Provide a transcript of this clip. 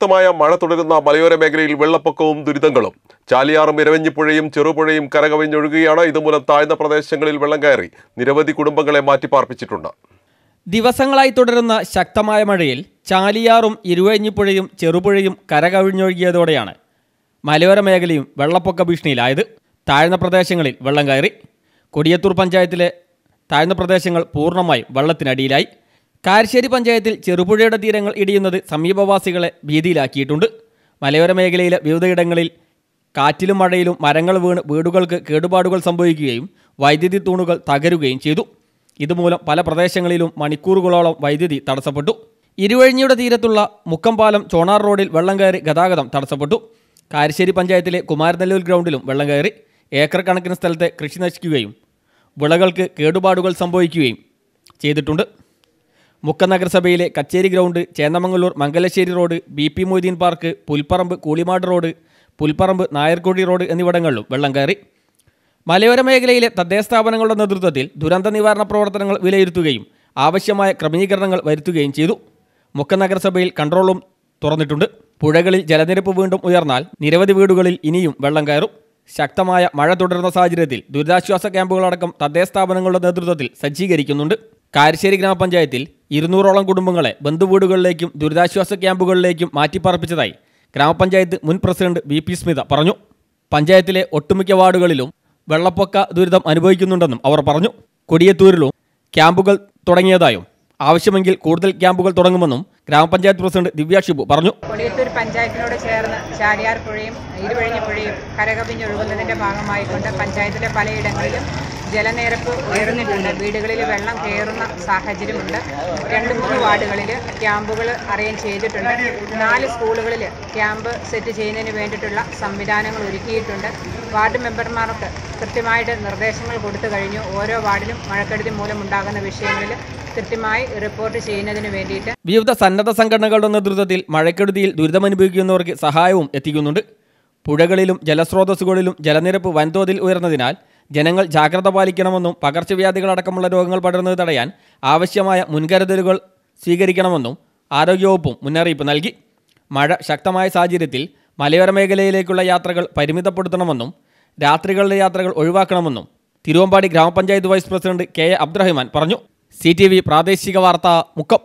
ശക്തമായ മഴ തുടരുന്ന മലയോര മേഖലയിൽ വെള്ളപ്പൊക്കവും ദുരിതങ്ങളും ചാലിയാറും ഇരവഞ്ഞിപ്പുഴയും ചെറുപുഴയും കരകവിഞ്ഞൊഴുകുകയാണ് ഇതുമൂലം താഴ്ന്ന പ്രദേശങ്ങളിൽ വെള്ളം കയറി നിരവധി കുടുംബങ്ങളെ മാറ്റിപ്പാർപ്പിച്ചിട്ടുണ്ട് ദിവസങ്ങളായി തുടരുന്ന ശക്തമായ മഴയിൽ ചാലിയാറും ഇരുവഞ്ഞിപ്പുഴയും ചെറുപുഴയും കരകവിഞ്ഞൊഴുകിയതോടെയാണ് മലയോര മേഖലയും വെള്ളപ്പൊക്ക ഭീഷണിയിലായത് താഴ്ന്ന പ്രദേശങ്ങളിൽ വെള്ളം കയറി കൊടിയത്തൂർ പഞ്ചായത്തിലെ താഴ്ന്ന പ്രദേശങ്ങൾ പൂർണ്ണമായും വെള്ളത്തിനടിയിലായി കാരശ്ശേരി പഞ്ചായത്തിൽ ചെറുപുഴയുടെ തീരങ്ങൾ ഇടിയുന്നത് സമീപവാസികളെ ഭീതിയിലാക്കിയിട്ടുണ്ട് മലയോര മേഖലയിലെ വിവിധയിടങ്ങളിൽ കാറ്റിലും മഴയിലും മരങ്ങൾ വീണ് വീടുകൾക്ക് കേടുപാടുകൾ സംഭവിക്കുകയും വൈദ്യുതി തൂണുകൾ തകരുകയും ചെയ്തു ഇതുമൂലം പല പ്രദേശങ്ങളിലും മണിക്കൂറുകളോളം വൈദ്യുതി തടസ്സപ്പെട്ടു ഇരുവഴിഞ്ഞിയുടെ തീരത്തുള്ള മുക്കംപാലം ചോണാർ റോഡിൽ വെള്ളം കയറി ഗതാഗതം തടസ്സപ്പെട്ടു കാരശ്ശേരി പഞ്ചായത്തിലെ കുമാരനെല്ലൂർ ഗ്രൗണ്ടിലും വെള്ളം കയറി ഏക്കർ കണക്കിന് സ്ഥലത്തെ കൃഷി നശിക്കുകയും വിളകൾക്ക് കേടുപാടുകൾ സംഭവിക്കുകയും ചെയ്തിട്ടുണ്ട് മുക്ക നഗരസഭയിലെ Kacheri ground Chennamangalur Mangalassery road B P Moideen park Pulparambu Koolimad road Pulparambu Nayarkodi road എന്നിവിടങ്ങളിലും വെള്ളം കയറി മലയോര മേഖലയിലെ തദ്ദേശ സ്ഥാപനങ്ങളുടെ നേതൃത്വത്തിൽ ദുരന്ത നിവാരണ പ്രവർത്തനങ്ങൾ വിലയിരുത്തുകയും ആവശ്യമായ ക്രമീകരണങ്ങൾ വരുത്തുകയും ചെയ്തു മുക്ക നഗരസഭയിൽ കൺട്രോളും തുറന്നിട്ടുണ്ട് പുഴകളിൽ ജലനിരപ്പ് വീണ്ടും ഉയർന്നാൽ നിരവധി വീടുകളിൽ ഇനിയും വെള്ളം കയറും ശക്തമായ മഴ തുടരുന്ന സാഹചര്യത്തിൽ ദുരിതാശ്വാസ ക്യാമ്പുകളടക്കം തദ്ദേശ സ്ഥാപനങ്ങളുടെ നേതൃത്വത്തിൽ സജ്ജീകരിക്കുന്നുണ്ട് കാരശ്ശേരി ഗ്രാമപഞ്ചായത്തിൽ ഇരുന്നൂറോളം കുടുംബങ്ങളെ ബന്ധുവീടുകളിലേക്കും ദുരിതാശ്വാസ ക്യാമ്പുകളിലേക്കും മാറ്റിപ്പാർപ്പിച്ചതായി ഗ്രാമപഞ്ചായത്ത് മുൻ പ്രസിഡന്റ് വി പി സ്മിത പറഞ്ഞു പഞ്ചായത്തിലെ ഒട്ടുമിക്ക വാർഡുകളിലും വെള്ളപ്പൊക്ക ദുരിതം അനുഭവിക്കുന്നുണ്ടെന്നും അവർ പറഞ്ഞു കൊടിയത്തൂരിലും ക്യാമ്പുകൾ തുടങ്ങിയതായും ആവശ്യമെങ്കിൽ കൂടുതൽ ക്യാമ്പുകൾ തുടങ്ങുമെന്നും ഗ്രാമപഞ്ചായത്ത് പ്രസിഡന്റ് ദിവ്യ ഷിബു പറഞ്ഞു കൊടിയത്തൂർ പഞ്ചായത്തിനോട് ചേർന്ന് ചാലിയാർ പുഴയും ഇരുവഴിഞ്ഞ പുഴയും കരകവിഞ്ഞൊഴുകുന്നതിന്റെ ഭാഗമായിക്കൊണ്ട് പഞ്ചായത്തിലെ പലയിടങ്ങളിലും ജലനിരപ്പ് ഉയർന്നിട്ടുണ്ട് വീടുകളിൽ വെള്ളം കയറുന്ന സാഹചര്യമുണ്ട് രണ്ട് മൂന്ന് വാർഡുകളിൽ ക്യാമ്പുകൾ അറേഞ്ച് ചെയ്തിട്ടുണ്ട് നാല് സ്കൂളുകളിൽ ക്യാമ്പ് സെറ്റ് ചെയ്യുന്നതിന് വേണ്ടിയിട്ടുള്ള സംവിധാനങ്ങൾ ഒരുക്കിയിട്ടുണ്ട് വാർഡ് മെമ്പർമാർക്ക് കൃത്യമായിട്ട് നിർദ്ദേശങ്ങൾ കൊടുത്തു കഴിഞ്ഞു ഓരോ വാർഡിലും മഴക്കെടുതി മൂലമുണ്ടാകുന്ന വിഷയങ്ങളിൽ കൃത്യമായി റിപ്പോർട്ട് ചെയ്യുന്നതിന് വേണ്ടിയിട്ട് വിവിധ സന്നദ്ധ സംഘടനകളുടെ നേതൃത്വത്തിൽ മഴക്കെടുതിയിൽ ദുരിതമനുഭവിക്കുന്നവർക്ക് സഹായവും എത്തിക്കുന്നുണ്ട് പുഴകളിലും ജലസ്രോതസ്സുകളിലും ജലനിരപ്പ് വൻതോതിൽ ഉയർന്നതിനാൽ ജനങ്ങൾ ജാഗ്രത പാലിക്കണമെന്നും പകർച്ചവ്യാധികളടക്കമുള്ള രോഗങ്ങൾ പടരുന്നത് തടയാൻ ആവശ്യമായ മുൻകരുതലുകൾ സ്വീകരിക്കണമെന്നും ആരോഗ്യവകുപ്പും മുന്നറിയിപ്പ് നൽകി മഴ ശക്തമായ സാഹചര്യത്തിൽ മലയോര മേഖലയിലേക്കുള്ള യാത്രകൾ പരിമിതപ്പെടുത്തണമെന്നും രാത്രികളുടെ യാത്രകൾ ഒഴിവാക്കണമെന്നും തിരുവമ്പാടി ഗ്രാമപഞ്ചായത്ത് vice president K A Abdurahiman പറഞ്ഞു സി ടി വി പ്രാദേശിക വാർത്ത മുക്കം